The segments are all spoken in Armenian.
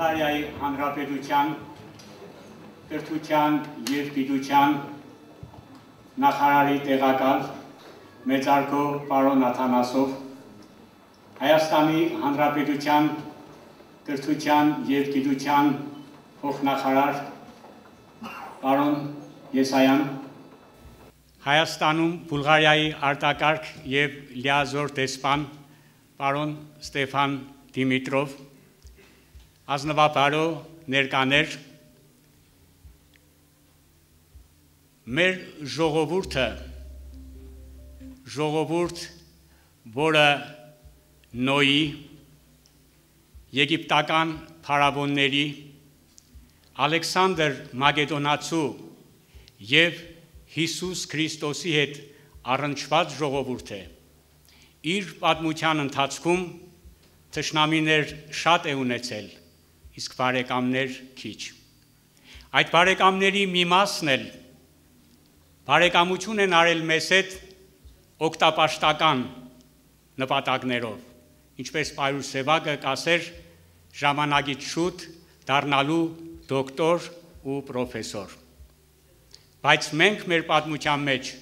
Բուլղարիայի Հանրապետության կրթության և գիտության նախարարի տեղակալ մեծարգո պարոն Աթանասով, Հայաստանի Հանրապետության կրթության և գիտության փոխնախարար պարոն Եսայան, Հայաստանում Բուլղարիայի արտակարգ և լիազոր դեսպան պարոն Ստեփան Դիմիտրով, ազնվատարո ներկաներ մեր ժողովուրդը ժողովուրդ, որը նոյի եգիպտական փարավոնների Ալեքսանդր Մագեդոնացու եւ Հիսուս Քրիստոսի հետ առնչված ժողովուրդ է։ Իր պատմության ընթացքում Թշնամիներ շատ է ունեցել իսկ բարեկամներ քիչ։ Այդ բարեկամների մի մասն էլ բարեկամություն են արել մեզ հետ օկտապաշտական նպատակներով։ Ինչպես Պայրուս Սևակը կասեր, ժամանակից շուտ դառնալու դոկտոր ու պրոֆեսոր։ Բայց մենք մեր պատմության մեջ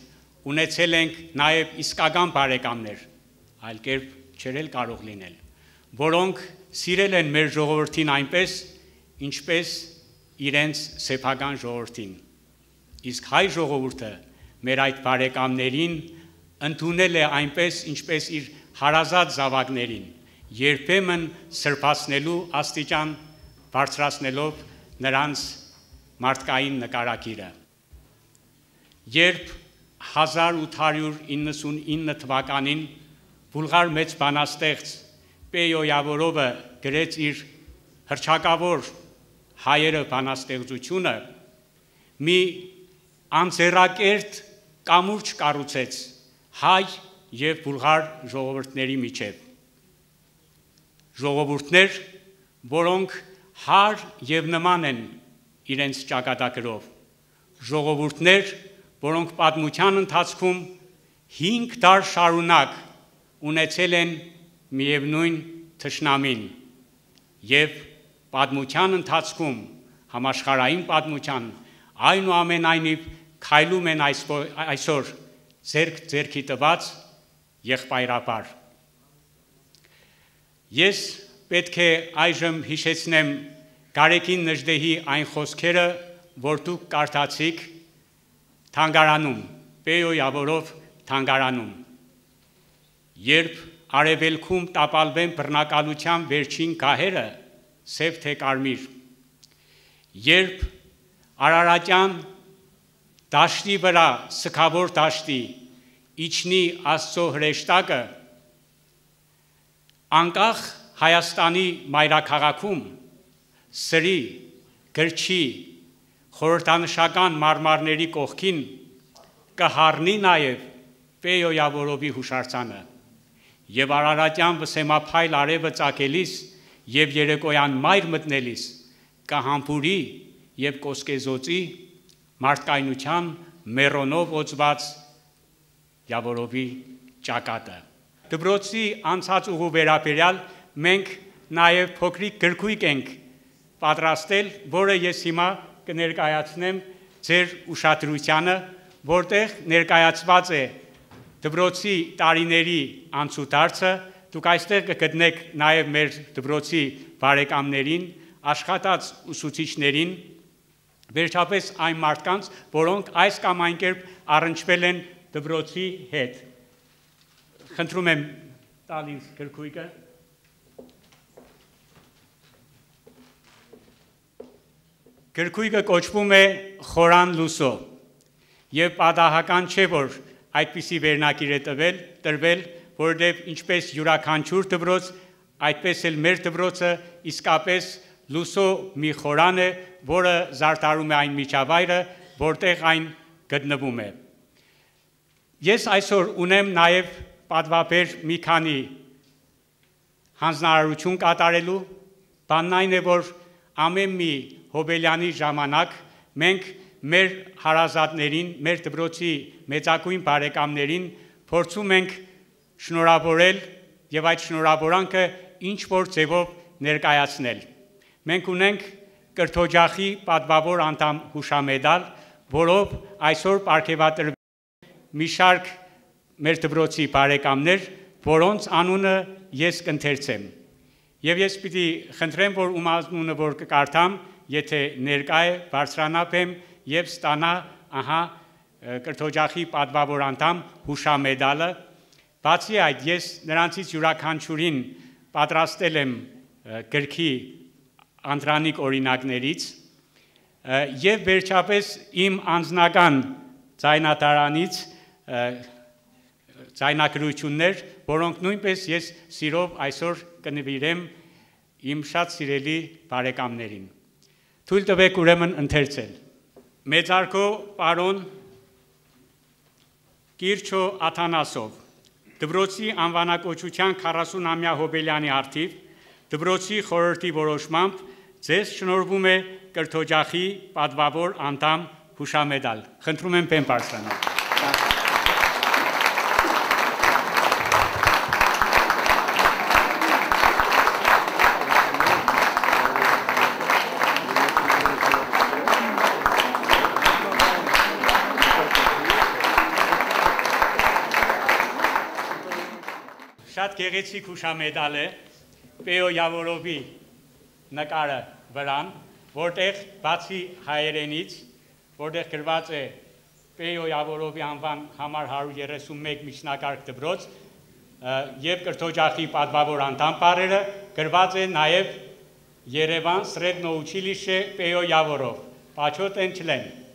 ունեցել ենք նաև իսկական բարեկամներ, այլ կերպ չերել կարող լինել, որոնք սիրել են մեր ժողովրդին այնպես, ինչպես իրենց սեփական ժողովրդին։ Իսկ հայ ժողովուրդը մեր այդ բարեկամներին ընդունել է այնպես, ինչպես իր հարազատ զավակներին, երբեմն սրբացնելու աստիճան բարձրացնելով նրանց մարդկային նկարակիրը։ Երբ 1899 թվականին Բուլղար մեծ բանաստեղծ Պեյո Յավորովը գրեց իր հրճակավոր հայերը բանաստեղծությունը, մի անձերակերտ կամուրջ կառուցեց հայ եւ բուլղար ժողովուրդների միջև։ Ժողովուրդներ, որոնք հար եւ նման են իրենց ճակատագրով։ Ժողովուրդներ, որոնք պատմության ընթացքում 5 դար շարունակ ունեցել են միևնույն թշնամին եւ պատմության ընթացքում համաշխարհային պատմության այնուամենայնիվ քայլում են այսօր ձերք ձերքի տված եղբայրապար ես պետք է այժմ հիշեցնեմ Գարեկին Նժդեհի այն խոսքերը, որ դուք կարդացիք Թանգարանում, Պեյո Յավորով Թանգարանում։ Երբ արևելքում տապալվեն բռնակալության վերջին կահերը, սև թե կարմիր։ Երբ Արարատյան դաշտի վրա սքավոր դաշտի իջնի Աստծո հրեշտակը, անկախ Հայաստանի մայրաքաղաքում սրի գրչի խորհրդանշական մարմարների կողքին կհառնի նաև Պեյոյավորովի հուշարձանը եւ Արարատյան վսեմափայլ արևը ցակելիս եւ երեկոյան մայր մտնելիս կհամբուրի եւ կոսկեզոցի մարդկայնության մերոնով ոծված Յավորովի ճակատը դպրոցի անցած ուղու վերաբերյալ մենք նաեւ փոքրիկ գրքույկ ենք պատրաստել, որը ես հիմա կներկայացնեմ ձեր ուշադրությանը, որտեղ ներկայացված է դպրոցի տարիների անցուդարձը դուք այստեղ կգտնեք նաև մեր դպրոցի բարեկամներին, աշխատած ուսուցիչներին, վերջապես այն մարդկանց, որոնք այս կամ այն կերպ առնչվել են դպրոցի հետ։ Խնդրում եմ տալ ինձ գրքույկը։ Գրքույկը կոչվում է Խորան Լուսո։ Եվ պատահական չէ, որ այդպիսի վերնակիր է տվել, տրվել, որովհետև ինչպես յուրաքանչյուր դպրոց, այդպես էլ մեր դպրոցը իսկապես լուսո մի խորան է, որը զարտարում է այն միջավայրը, որտեղ այն գտնվում է։ Ես այսօր ունեմ նաև պատվաբեր մի քանի հանձնարարություն կատարելու, բանն այն է, որ ամեն մի հոբելյանի ժամանակ մենք մեր հարազատներին, մեր դպրոցի մեծակույն բարեկամներին փորձում ենք շնորհավորել եւ այդ շնորհավորանքը ինչ որ ձևով ներկայացնել։ Մենք ունենք կրթօջախի պատվավոր անդամ հուշամեդալ, որով այսօր ապարգևատրվել մի շարք մեր դպրոցի բարեկամներ, որոնց անունը ես կընթերցեմ։ Եվ ես պիտի խնդրեմ, որ ում անունը որ կկարդամ, եթե ներկա է, բարձրանապեմ, եւ ստանա ահա կրթօջախի պատվավոր անդամ հուշամեդալը։ Բացի այդ, ես նրանցից յուրաքանչյուրին պատրաստել եմ գրքի անդրանիկ օրինակներից եւ վերջապես իմ անձնական ցայնատարանից ցայնակրություններ, որոնք նույնպես ես սիրով այսօր կնվիրեմ իմ շատ սիրելի բարեկամներին։ Թույլ տվեք ուրեմն ընթերցել մեծարգո պարոն Կիրչո Աթանասով Դբրոցի անվանակոչության 40-ամյա Հոբելյանի արթիվ Դբրոցի խորհրդի որոշմամբ ձեզ շնորհվում է կրթօջախի պատվավոր անդամ հուշամեդալ։ Խնդրում եմ պեն բարձրանալ։ շատ գեղեցիկ հուշամեդալ է Պեո Յավորովի նկարը վրան, որտեղ բացի հայերենից, որտեղ գրված է Պեո Յավորովի անվան համար 131 միջնակարգ դպրոց եւ կրթօջախի պատվավոր անդամ բարերը գրված է նաեւ Երևան Սրեդնո Ուչիլիշե Պեո Յավորով։ Պաչոտ են չլեն։